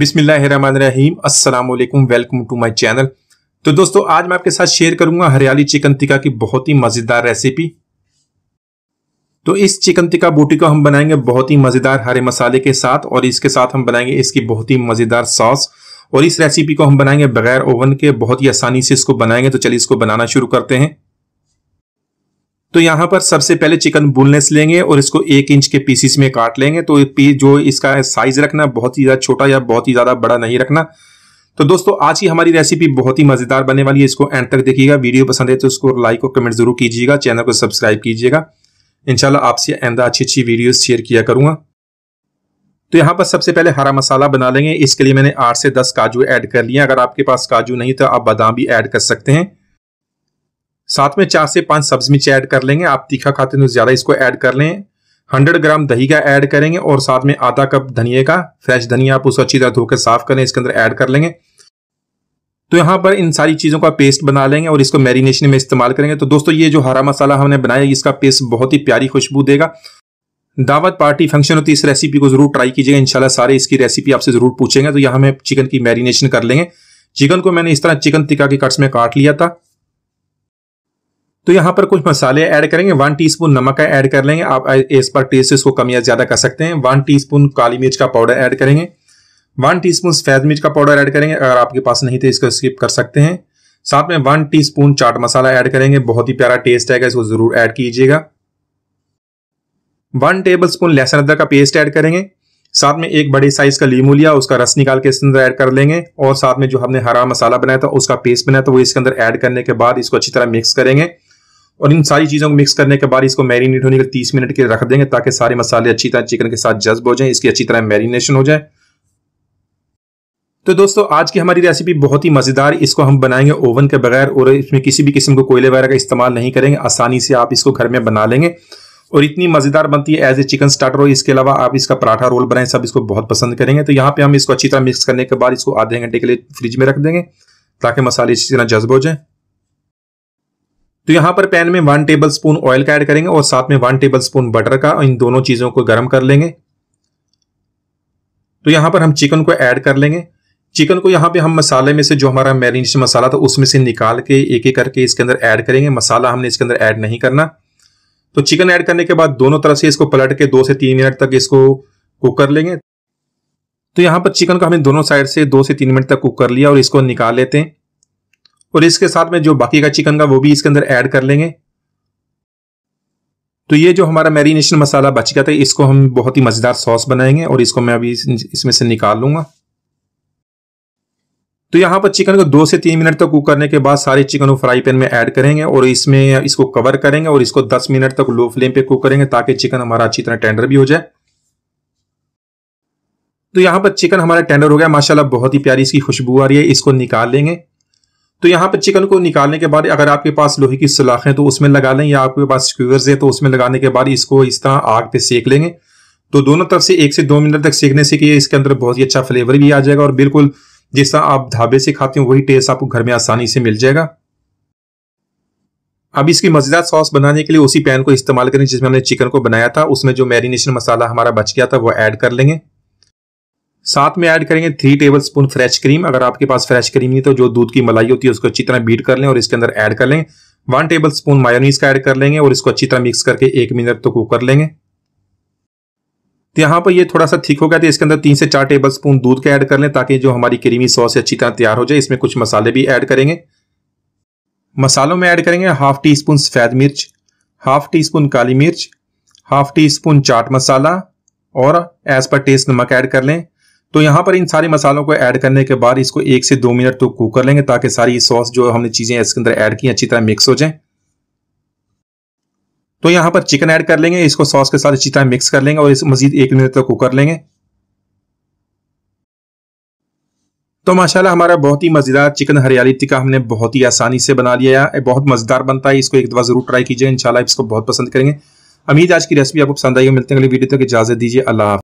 बिस्मिल्लाहिर्रहमानिर्रहीम अस्सलाम वालेकुम वेलकम टू माय चैनल तो दोस्तों आज मैं आपके साथ शेयर करूंगा हरियाली चिकन टिक्का की बहुत ही मज़ेदार रेसिपी तो इस चिकन टिक्का बूटी को हम बनाएंगे बहुत ही मज़ेदार हरे मसाले के साथ और इसके साथ हम बनाएंगे इसकी बहुत ही मज़ेदार सॉस और इस रेसिपी को हम बनाएंगे बगैर ओवन के बहुत ही आसानी से इसको बनाएंगे तो चलिए इसको बनाना शुरू करते हैं तो यहाँ पर सबसे पहले चिकन बोनलेस लेंगे और इसको एक इंच के पीसीस में काट लेंगे तो जो इसका साइज रखना बहुत ही ज़्यादा छोटा या बहुत ही ज़्यादा बड़ा नहीं रखना तो दोस्तों आज की हमारी रेसिपी बहुत ही मज़ेदार बनने वाली है इसको एंड तक देखिएगा वीडियो पसंद है तो उसको लाइक और कमेंट जरूर कीजिएगा चैनल को सब्सक्राइब कीजिएगा इनशाला आपसे आंदा अच्छी अच्छी वीडियो शेयर किया करूंगा तो यहाँ पर सबसे पहले हरा मसाला बना लेंगे इसके लिए मैंने आठ से दस काजू ऐड कर लिया अगर आपके पास काजू नहीं तो आप बादाम भी ऐड कर सकते हैं साथ में चार से पांच सब्ज मिर्च ऐड कर लेंगे आप तीखा खाते हैं तो ज़्यादा इसको ऐड कर लें हंड्रेड ग्राम दही का ऐड करेंगे और साथ में आधा कप धनिया का फ्रेश धनिया आप उसको अच्छी तरह धोकर साफ करें इसके अंदर ऐड कर लेंगे तो यहाँ पर इन सारी चीज़ों का पेस्ट बना लेंगे और इसको मैरिनेशन में इस्तेमाल करेंगे तो दोस्तों ये जो हरा मसाला हमने बनाया इसका पेस्ट बहुत ही प्यारी खुशबू देगा दावत पार्टी फंक्शन होती है इस रेसिपी को जरूर ट्राई कीजिएगा इंशाल्लाह सारे इसकी रेसिपी आपसे जरूर पूछेंगे तो यहाँ हमें चिकन की मैरिनेशन कर लेंगे चिकन को मैंने इस तरह चिकन टिक्का के कट्स में काट लिया था तो यहाँ पर कुछ मसाले ऐड करेंगे वन टीस्पून नमक का ऐड कर लेंगे आप इस पर टेस्ट इसको कम या ज़्यादा कर सकते हैं वन टीस्पून काली मिर्च का पाउडर ऐड करेंगे वन टीस्पून सफेद मिर्च का पाउडर ऐड करेंगे अगर आपके पास नहीं तो इसको स्किप कर सकते हैं साथ में one tea chaat masala add करेंगे बहुत ही प्यारा टेस्ट आएगा इसको ज़रूर ऐड कीजिएगा वन टेबल स्पून लहसुन अदरक का पेस्ट ऐड करेंगे साथ में एक बड़े साइज का लीमू लिया उसका रस निकाल के इसके अंदर ऐड कर लेंगे और साथ में जो हमने हरा मसाला बनाया था उसका पेस्ट बनाया था वो इसके अंदर ऐड करने के बाद इसको अच्छी तरह मिक्स करेंगे और इन सारी चीज़ों को मिक्स करने के बाद इसको मैरिनेट होने के लिए तीस मिनट के रख देंगे ताकि सारे मसाले अच्छी तरह चिकन के साथ जज्ब हो जाए इसकी अच्छी तरह मैरिनेशन हो जाए तो दोस्तों आज की हमारी रेसिपी बहुत ही मज़ेदार इसको हम बनाएंगे ओवन के बगैर और इसमें किसी भी किस्म को कोयले वगैरह का इस्तेमाल नहीं करेंगे आसानी से आप इसको घर में बना लेंगे और इतनी मज़ेदार बनती है एज ए चिकन स्टार्टर और इसके अलावा आप इसका पराठा रोल बनाएं सब इसको बहुत पसंद करेंगे तो यहाँ पे हम इसको अच्छी तरह मिक्स करने के बाद इसको आधे घंटे के लिए फ्रिज में रख देंगे ताकि मसाले अच्छी तरह जज्ब हो जाए तो यहां पर पैन में वन टेबल स्पून ऑयल का ऐड करेंगे और साथ में वन टेबल स्पून बटर का इन दोनों चीजों को गर्म कर लेंगे तो यहां पर हम चिकन को ऐड कर लेंगे चिकन को यहां पे हम मसाले में से जो हमारा मैरिनेशन मसाला था उसमें से निकाल के एक एक करके इसके अंदर ऐड करेंगे मसाला हमने इसके अंदर ऐड नहीं करना तो चिकन ऐड करने के बाद दोनों तरफ से इसको पलट के दो से तीन मिनट तक इसको कुक कर लेंगे तो यहां पर चिकन को हमने दोनों साइड से दो से तीन मिनट तक कुक कर लिया और इसको निकाल लेते हैं और इसके साथ में जो बाकी का चिकन का वो भी इसके अंदर ऐड कर लेंगे तो ये जो हमारा मैरिनेशन मसाला बच गया था इसको हम बहुत ही मज़ेदार सॉस बनाएंगे और इसको मैं अभी इसमें से निकाल लूंगा तो यहां पर चिकन को दो से तीन मिनट तक कुक करने के बाद सारे चिकन को फ्राई पैन में ऐड करेंगे और इसमें इसको कवर करेंगे और इसको 10 मिनट तक लो फ्लेम पे कुक करेंगे ताकि चिकन हमारा अच्छी तरह टेंडर भी हो जाए तो यहां पर चिकन हमारा टेंडर हो गया माशाल्लाह बहुत ही प्यारी इसकी खुशबू आ रही है इसको निकाल लेंगे तो यहाँ पर चिकन को निकालने के बाद अगर आपके पास लोहे की सलाख है तो उसमें लगा लें या आपके पास स्क्यूअर्स है तो उसमें लगाने के बाद इसको इस तरह आग पे सेक लेंगे तो दोनों तरफ से एक से दो मिनट तक सेकने से कि इसके अंदर बहुत ही अच्छा फ्लेवर भी आ जाएगा और बिल्कुल जिस तरह आप ढाबे से खाते हो वही टेस्ट आपको घर में आसानी से मिल जाएगा अब इसकी मज़ेदार सॉस बनाने के लिए उसी पैन को इस्तेमाल करें जिसमें हमने चिकन को बनाया था उसमें जो मैरिनेशन मसाला हमारा बच गया था वो ऐड कर लेंगे साथ में ऐड करेंगे three tablespoon fresh cream अगर आपके पास फ्रेश क्रीम नहीं तो जो दूध की मलाई होती है उसको अच्छी तरह बीट कर लें और इसके अंदर ऐड कर लें वन टेबल स्पून मायोनीस का ऐड कर लेंगे और इसको अच्छी तरह मिक्स करके एक मिनट तक तो कुक कर लेंगे तो यहाँ पर ये थोड़ा सा थीक हो गया था इसके अंदर तीन से चार टेबल स्पून दूध का ऐड कर लें ताकि जो हमारी क्रीमी सॉस अच्छी तरह तैयार हो जाए इसमें कुछ मसाले भी ऐड करेंगे मसालों में ऐड करेंगे हाफ टी स्पून सफ़ेद मिर्च हाफ टी स्पून काली मिर्च half teaspoon chaat masala और एज पर टेस्ट नमक ऐड कर लें तो यहाँ पर इन सारे मसालों को ऐड करने के बाद इसको एक से दो मिनट तो कुक कर लेंगे ताकि सारी सॉस जो हमने चीज़ें इसके अंदर ऐड की अच्छी तरह मिक्स हो जाए तो यहाँ पर चिकन ऐड कर लेंगे इसको सॉस के साथ अच्छी तरह मिक्स कर लेंगे और इस मजीद एक मिनट तक कुक कर लेंगे तो माशाल्लाह हमारा बहुत ही मज़ेदार चिकन हरियाली टिक्का हमने बहुत ही आसानी से बना लिया है बहुत मज़ेदार बनता है इसको एक दफ़ा ज़रूर ट्राई कीजिए इंशाल्लाह इसको बहुत पसंद करेंगे अमीद आज की रेसिपी आपको पसंद आई मिलते हैं अगली वीडियो तक इजाज़त दीजिए अल्लाह